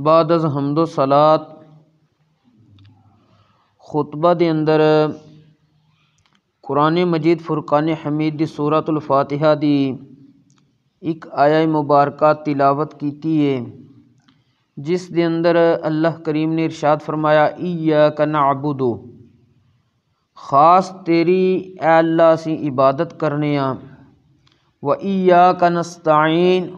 बाद अज हमदो सलात खुतबा के अंदर कुरान मजीद फुरकान हमीद की सूरतुल फातिहा की एक आया मुबारक तिलावत की है जिस दे अंदर अल्लाह करीम ने इरशाद फरमाया ईया कना अबुदो खास तेरी अल्लाह असी इबादत करने व ईया कनस्ताइन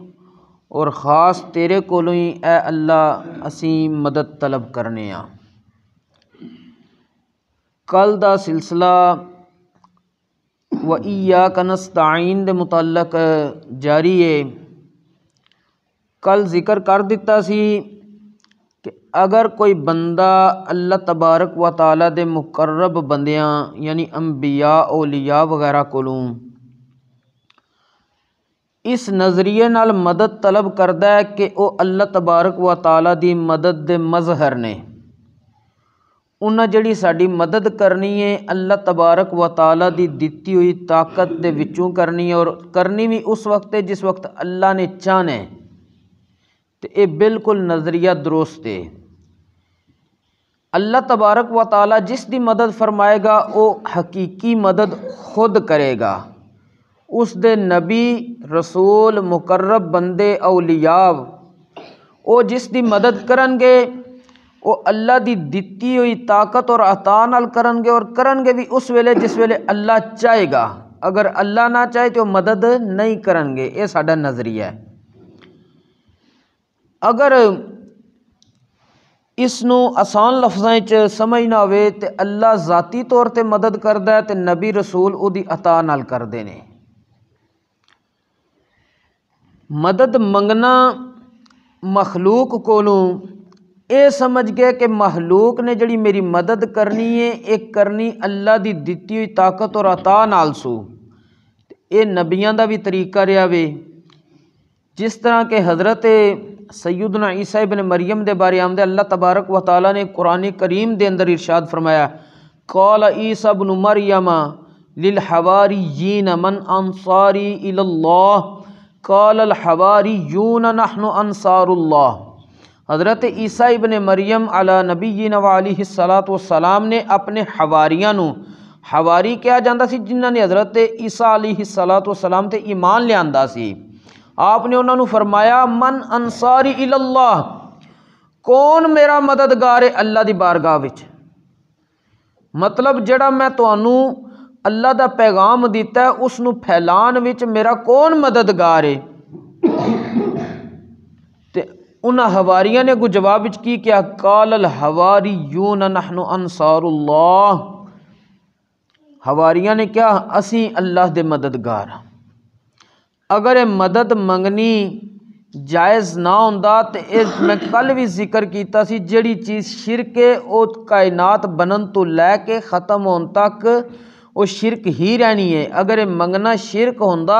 और खास तेरे को ही ए अल्लाह असी मदद तलब करने आ। कल का सिलसिला इया कनस्ताइन दे मुतलक जारी है कल जिक्र कर दिता सी कि अगर कोई बंदा अल्लाह तबारक व तआला दे मुकर्रब बंदियां यानी अंबिया ओलिया वगैरह कोलों इस नज़रिए मदद तलब करता है कि वह अल्लाह तबारक व तला की मदद के मजहर ने उन्हें जी सा मदद करनी है अल्लाह तबारक व तला की दिती हुई ताकत के बच्चों करनी है और करनी भी उस वक्त है जिस वक्त अल्लाह ने चाहना तो ये बिल्कुल नज़रिया दुरुस्त है अल्लाह तबारक व जिस की मदद फरमाएगा वह हकीकी मदद खुद करेगा उस दे नबी रसूल मुकर्रब बंदे औलियाव ओ जिस दी मदद करे वो अल्लाह की दिती हुई ताकत और अताल करे और करे भी उस वेले जिस वेले अल्लाह चाहेगा अगर अल्लाह ना चाहे तो मदद नहीं करे ये साढ़ा नज़रिया है अगर इस आसान लफ्जा च समझना तो अल्लाह जाती तौर पर मदद करता है तो नबी रसूल वो अता करते हैं मदद मंगना मखलूक कोलों समझ गया कि मखलूक ने जड़ी मेरी मदद करनी है ये करनी अल्लाह दी दिती हुई ताकत और अता नाल सो ये नबिया का भी तरीका रहा वे जिस तरह के हजरत सैदना ईसा इबन मरियम के बारे आमदे अल्लाह तबारक व ताली ने कुरान करीम के अंदर इरशाद फरमाया कौल ईसा बन मरियमा लिल हवारी जीन मन अंसारी इल्लाह कौल हवारी यून नहन अनसारुल्ला हज़रत ईसा इबन मरियम अला नबी नवाली सलात वसलाम ने अपने हवारियां हवारी ਕਿਹਾ ਜਾਂਦਾ ਸੀ ਜਿਨ੍ਹਾਂ ਨੇ ਹਜ਼ਰਤ ਈਸਾ ਅਲੀਹ ਸਲਾਤੁ ਵਸਲਾਮ ਤੇ ਈਮਾਨ ਲਿਆਂਦਾ ਸੀ ਆਪ ਨੇ ਉਹਨਾਂ ਨੂੰ ਫਰਮਾਇਆ ਮਨ ਅਨਸਾਰੀ ਇਲੱਲਾਹ ਕੌਣ ਮੇਰਾ ਮਦਦਗਾਰ ਹੈ ਅੱਲਾ ਦੀ ਬਾਰਗਾਹ ਵਿੱਚ ਮਤਲਬ ਜਿਹੜਾ ਮੈਂ ਤੁਹਾਨੂੰ ਅੱਲਾ का पैगाम दिता ਉਸ फैलाने मेरा कौन मददगार है ਮਦਦਗਾਰ ਹੈ ਤੇ ਉਹਨਾਂ ਹਵਾਰੀਆਂ ਨੇ ਕੋ ਜਵਾਬ ਵਿੱਚ ਕੀ ਕਿਹਾ ਕਾਲ ਅਲ ਹਵਾਰੀਯੂਨ ਨਹਨੂ ਅਨਸਾਰੁੱਲਾਹ ने कहा असी अल्लाह दे मददगार अगर ये मदद मंगनी जायज़ ना हों तो मैं कल भी जिक्र किया जड़ी चीज़ शिरके ओ कायनात बनन तो लैके ख़त्म होने तक ਉਹ ਸ਼ਿਰਕ ਹੀ ਰਹਿਣੀ ਹੈ ਅਗਰ ਇਹ ਮੰਗਣਾ ਸ਼ਿਰਕ ਹੁੰਦਾ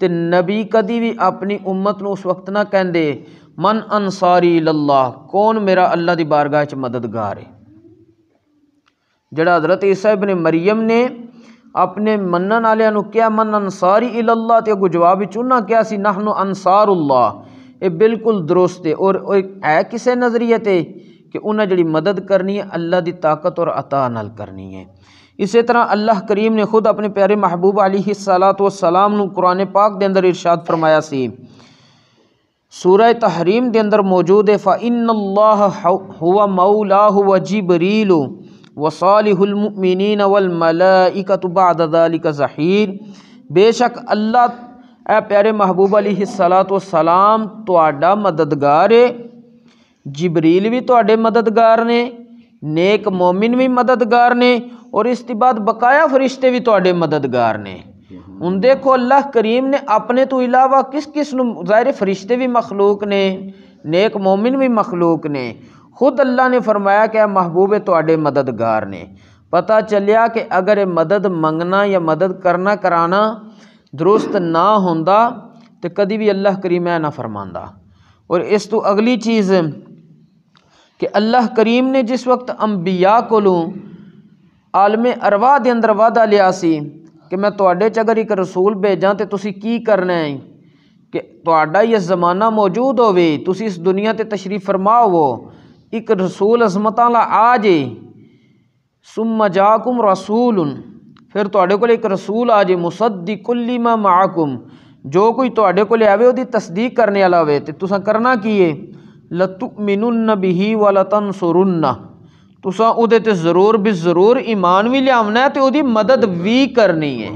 ਤੇ ਨਬੀ ਕਦੀ ਵੀ ਆਪਣੀ ਉਮਤ ਨੂੰ ਉਸ ਵਕਤ ਨਾ ਕਹਿੰਦੇ ਮਨ ਅਨਸਾਰੀ ਲੱਲਾ ਕੌਣ ਮੇਰਾ ਅੱਲਾ ਦੀ ਬਾਰਗਾਹ 'ਚ ਮਦਦਗਾਰ ਹੈ ਜਿਹੜਾ حضرت ਈਸਾ ਇਬਨ ਮਰੀਮ ਨੇ ਆਪਣੇ ਮੰਨਣ ਵਾਲਿਆਂ ਨੂੰ ਕਿਹਾ ਮਨ ਅਨਸਾਰੀ ਇਲੱਲਾ ਤੇ ਉਹ ਜਵਾਬ ਵਿੱਚ ਉਹਨਾਂ ਕਿਹਾ ਸੀ ਨਹਨੂ ਅਨਸਾਰੁੱਲਾ ਇਹ ਬਿਲਕੁਲ ਦਰੁਸਤ ਹੈ ਔਰ ਉਹ ਹੈ ਕਿਸੇ ਨਜ਼ਰੀਏ ਤੇ ਕਿ ਉਹਨਾਂ ਜਿਹੜੀ ਮਦਦ ਕਰਨੀ ਹੈ ਅੱਲਾ ਦੀ ਤਾਕਤ ਔਰ ਅਤਾ ਨਾਲ ਕਰਨੀ ਹੈ इसी तरह अल्लाह करीम ने खुद अपने प्यारे महबूब अली सलात व सलाम कुरने पाक के अंदर इर्शाद फरमाया से सूर तहरीम के अंदर मौजूद है फ़ाइन हुआ मऊला व जबरील वसालमिन वलमलाकतबादलिकाहिर बेशक अल्लाह ए प्यारे महबूब अली सलात व सलाम थोड़ा मददगार है जबरील भी थोड़े मददगार ने नेक मोमिन भी मददगार ने और इस बाद बकाया फरिश्ते भी थोड़े मददगार ने हूँ देखो अल्लाह करीम ने अपने तो इलावा किस किस ज़ाहिर फरिश्ते भी मखलूक ने नेक मोमिन भी मखलूक ने खुद अल्लाह ने फरमाया कि महबूब थोड़े मददगार ने पता चलिया कि अगर ये मदद मंगना या मदद करना कराना दुरुस्त ना हों तो कभी भी अल्लाह करीम है ना फरमा और इस तो अगली चीज़ कि अल्लाह करीम ने जिस वक्त अंबिया को लूँ आलम अरवा के अंदर वादा लिया कि मैं थोड़े च अगर एक रसूल भेजा तो तुम की करना है कि थोड़ा ही जमाना मौजूद हो इस दुनिया से तशरीफ फरमाओ एक रसूल असमत आला आ जाए जाकुम रसूल फिर थोड़े को रसूल आ जाए मुसदी कुली मा माकुम जो कोई थोड़े को आवे वो तस्दीक करने वाला हो तो करना की है लतुक मिनुन्न बिही वाला तन सुरुन्ना तुसा ओहदे ते जरूर भी जरूर ईमान भी लियावना है तो ओहदी मदद भी करनी है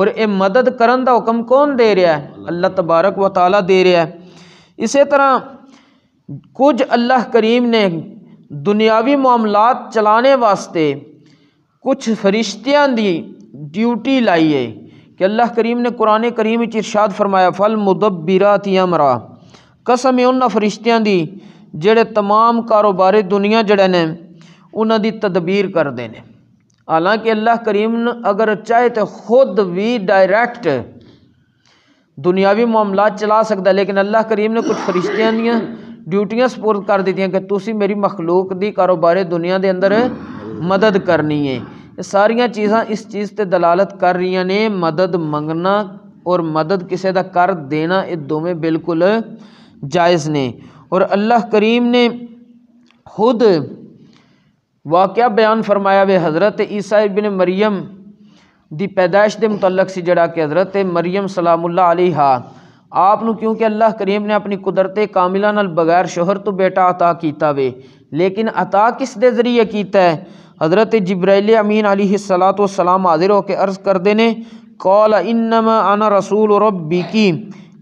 और ये मदद करन का हुक्म कौन दे रहा है अल्लाह तबारक व दे रहा है इस तरह कुछ अल्लाह करीम ने दुनियावी मामला चलाने वास्ते कुछ फरिश्तियाँ की ड्यूटी लाई है कि अल्लाह करीम ने कुरान करीम इरशाद फरमाया फल मुदब्बिरा थी अमरा कसम उन्होंने फरिश्तियाँ की जोड़े तमाम कारोबारी दुनिया जड़े ने उन्हों की तदबीर करते हैं हालांकि अल्लाह करीम अगर चाहे तो खुद भी डायरैक्ट दुनियावी मामला चला सकता लेकिन अल्लाह करीम ने कुछ फरिश्तिया दिया ड्यूटियाँ सपोर्ट कर दी कि तुम मेरी मखलूक की कारोबारी दुनिया के अंदर मदद करनी है सारिया चीज़ा इस चीज़ से दलालत कर रही ने मदद मंगना और मदद किसी का कर देना ये दोवें बिल्कुल जायज़ ने और अल्लाह करीम ने खुद वाक़ बयान फरमाया वे हज़रत ईसा बिन मरियम दी पैदाइश के मुतलक से जड़ा कि हज़रत मरियम सलामुल्ला अली हा आप क्योंकि अल्लाह करीम ने अपनी कुदरत कामिला नाल बगैर शोहर तो बेटा अता किया वे लेकिन अता किस दे जरिए किया है हज़रत जबरैल अमीन अली सलात तो सलाम हाजिर होकर अर्ज़ करते ने कौल इन्नम अना रसूल रबी की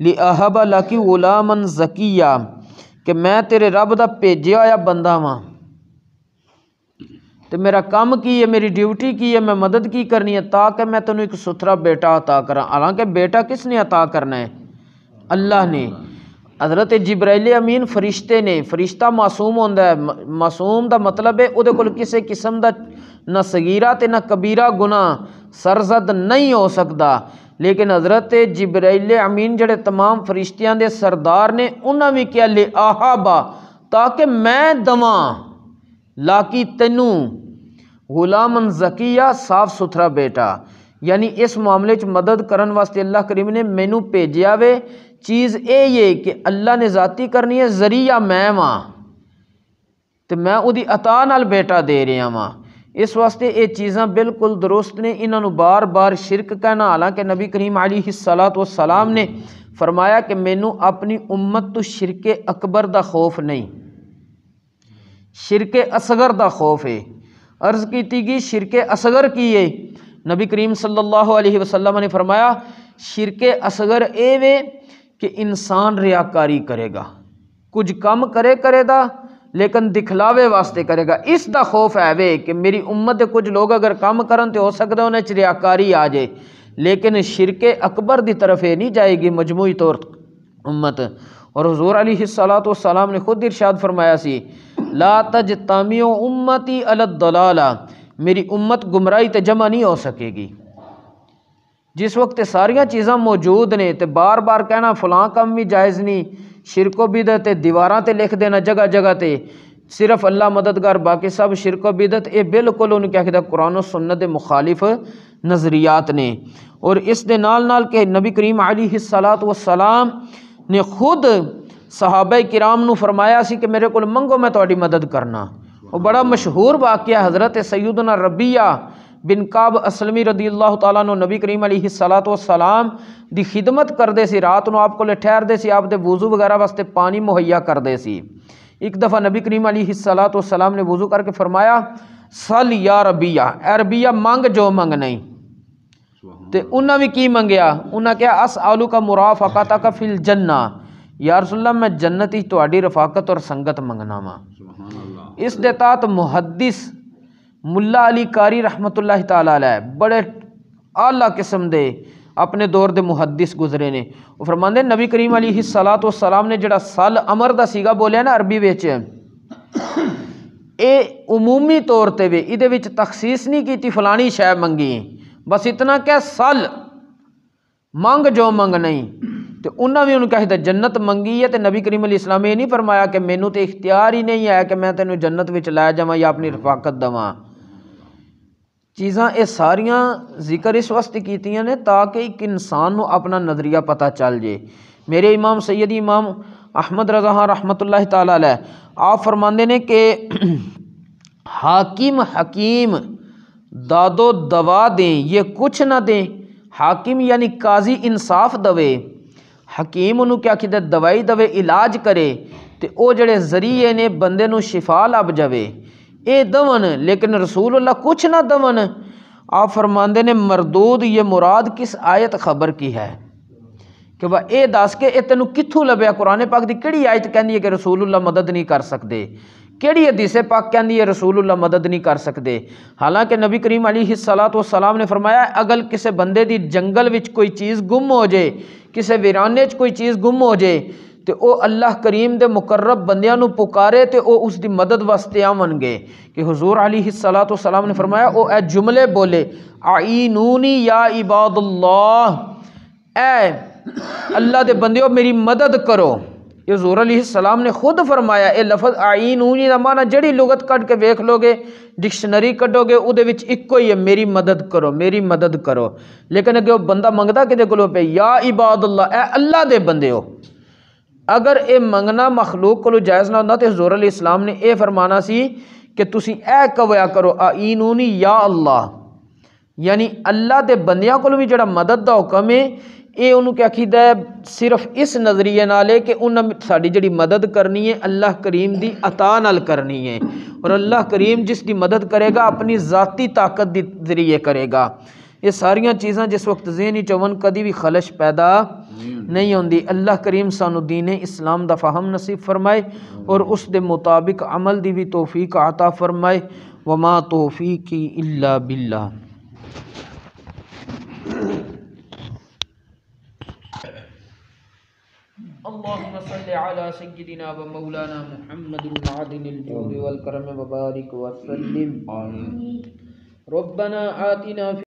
लिहब लकी गुलामन जकिया कि मैं तेरे रब का भेजे हुआ बंदा वा तो मेरा काम की है मेरी ड्यूटी की है मैं मदद की करनी है ताकि मैं तेन एक सुथरा बेटा अता करा हालांकि बेटा किसने अता करना है अल्लाह ने हजरत जबरैले अमीन फरिश्ते ने फरिश्ता मासूम होंद मासूम का मतलब है वो किसी किस्म का ना सगीरा तो ना कबीरा गुना सरजद नहीं हो सकता लेकिन हज़रत जबरैले अमीन जड़े तमाम फरिश्तिया के सरदार ने उन्हें भी किया ले आहा बा ताकि मैं दवा लाकि तेनू गुलाम जकीिया साफ सुथरा बेटा यानी इस मामले मदद करने वास्ते अल्लाह करीम ने मैनू भेजा वे चीज़ यही है कि अल्लाह ने जाती करनी है जरिया मैं वहाँ तो मैं वो अता बेटा दे रहा वहाँ इस वास्ते ये चीज़ा बिल्कुल दुरुस्त ने इन्हों बार बार शिरक कहना हालांकि नबी करीम आली ही सलाह तो सलाम ने फरमाया कि मैनू अपनी उम्मत तो शिरके अकबर का खौफ नहीं शिरके असगर का खौफ है अर्ज की गई शिरके असगर की है नबी करीम सल वसलम ने फरमाया शिरके असगर ए वे कि इंसान रियाकारी करेगा कुछ कम करे करेगा लेकिन दिखलावे वास्ते करेगा इस दा खौफ है वे कि मेरी उम्मत कुछ लोग अगर कम करन तो हो सकता उन्हें च आ जाए लेकिन शिरके अकबर की तरफ ये नहीं जाएगी मजमू तौर उम्मत और हजूर अली सलात सलाम ने खुद इर्शाद फरमाया सी ला तज तामियो उम्मती अलत दलाला मेरी उम्मत गुमराही तो जमा नहीं हो सकेगी जिस वक्त सारिया चीज़ा मौजूद ने तो बार बार कहना फलां कम भी जायज़ नहीं शिरको बिदत है दीवारा ते लिख देना जगह जगह ते सिर्फ अल्लाह मददगार बाकी सब शिरको बिदत ये बिल्कुल उन्हें कहता कुरान सुन्नत मुखालिफ नज़रियात ने और इस दे नाल नाल के नबी करीम अली सलात सलाम ने खुद सहाबा किराम फरमाया सी कि मेरे को मंगो मैं थोड़ी मदद करना और बड़ा मशहूर वाक्य हज़रत सैदना रबिया बिन काब असलमी रदी अल्लाह तला नबी करीम अली सलात वसलाम की खिदमत करते रात को आपको ठहरते आपके वजू वगैरह वास्ते पानी मुहैया करते एक दफ़ा नबी करीम अली सलात वसलाम ने वजू करके फरमाया सल या रबिया ए रबिया मंग जो मंग नहीं तो उन्हें भी की मंगया उन्हें क्या अस आलू का मुरा फका तक फिल जन्ना यारसुल्ला मैं जन्नत ही थोड़ी रफाकत और संगत मंगना वा इस दे तहत मुहदस मुला अली कारी रहमत ला बड़े आला किस्म दे अपने दौर के मुहदस गुजरे ने फरमाते नबी करीम अली ही सलाह तो सलाम ने जोड़ा सल अमर का सीगा बोलिया ना अरबी बेच ये तौर पर भी ये तखसीस नहीं की फलानी शह मंगी बस इतना क्या सल मंग जो मंग नहीं तो उन्हें भी उन्होंने कहा जन्नत मंगी है तो नबी करीम अली इस्लाम ये नहीं फरमाया कि मैनू तो इख्तियार ही नहीं आया कि मैं तेन जन्नत में लाया जावा या अपनी रफाकत देवान चीज़ा ये सारिया जिक्र इस वास्ते की ने ताकि एक इंसान को अपना नज़रिया पता चल जाए मेरे इमाम सैयद इमाम अहमद रजा रहमत ला तला आप फरमाते हैं कि हाकिम हकीम दादो दवा दें ये कुछ ना दें हाकिम यानी काजी इंसाफ दवे हकीम उन्होंने क्या खिदे दवाई दवे इलाज करे तो वह जड़े जरिए ने बंदे शिफा लभ जाए ये दमन लेकिन रसूल अल्लाह कुछ ना दमन आप फरमाते ने मरदूद ये मुराद किस आयत खबर की है कि वह यह दस के ये तेन कितों लभ्या कुरने पाक की कि आयत कहती है कि रसूल उल्ला मदद नहीं कर सकते कि दिशे पाक कहती है रसूल उल्ला मदद नहीं कर सकते हालांकि नबी करीम अली हिस्सला तो सलाम ने फरमाया अगर किसी बंद की जंगल में कोई चीज़ गुम हो जाए किसी वीराने कोई चीज़ गुम हो जाए तो वह अल्लाह करीम के मुकर्रब बंद पुकारे तो वह उसकी मदद वास्ते आवन गए कि हजूर अली ही सलाह तो सलाम ने फरमाया वह जुमले बोले आई नूनी या इबादुल्ला ए अल्लाह के बंदे मेरी मदद करो ये जोर अली सलाम ने खुद फरमाया ये लफज आई नूनी का माना जड़ी लुगत कट के वेख लोगे डिक्शनरी कटोगे उद्देश्य इको ही है मेरी मदद करो मेरी मदद करो लेकिन अगर वह बंदा मंगता कि या इबादुल्ला ए अल्लाह के बंदे हो अगर ये मंगना मखलूक को जायज़ ना होंगे तो अली इस्लाम ने यह फरमाना सी कि तुम ए कवया करो आईनूनी या अल्लाह यानी अल्लाह के बंद को भी जो मदद का हुक्म है ये उन्होंने आखीदा है सिर्फ इस नज़रिए है कि उन्हें साड़ी मदद करनी है अल्लाह करीम की अता नाल करनी है और अल्लाह करीम जिसकी मदद करेगा अपनी ज़ाती ताकत के जरिए करेगा ये सारिया चीज़ा जिस वक्त जेहनी चवन कभी भी खलश पैदा नहीं आँगी अल्लाह करीम सानू दीने इस्लाम का फहम नसीब फरमाए और हम्म। उसके मुताबिक अमल की भी तोहफीक आता फरमाए वमा तोहफी इला बिल्ला اللهم صل على سيدنا ومولانا محمد العادل الجود والكرم وبارك وسلم ربنا آتنا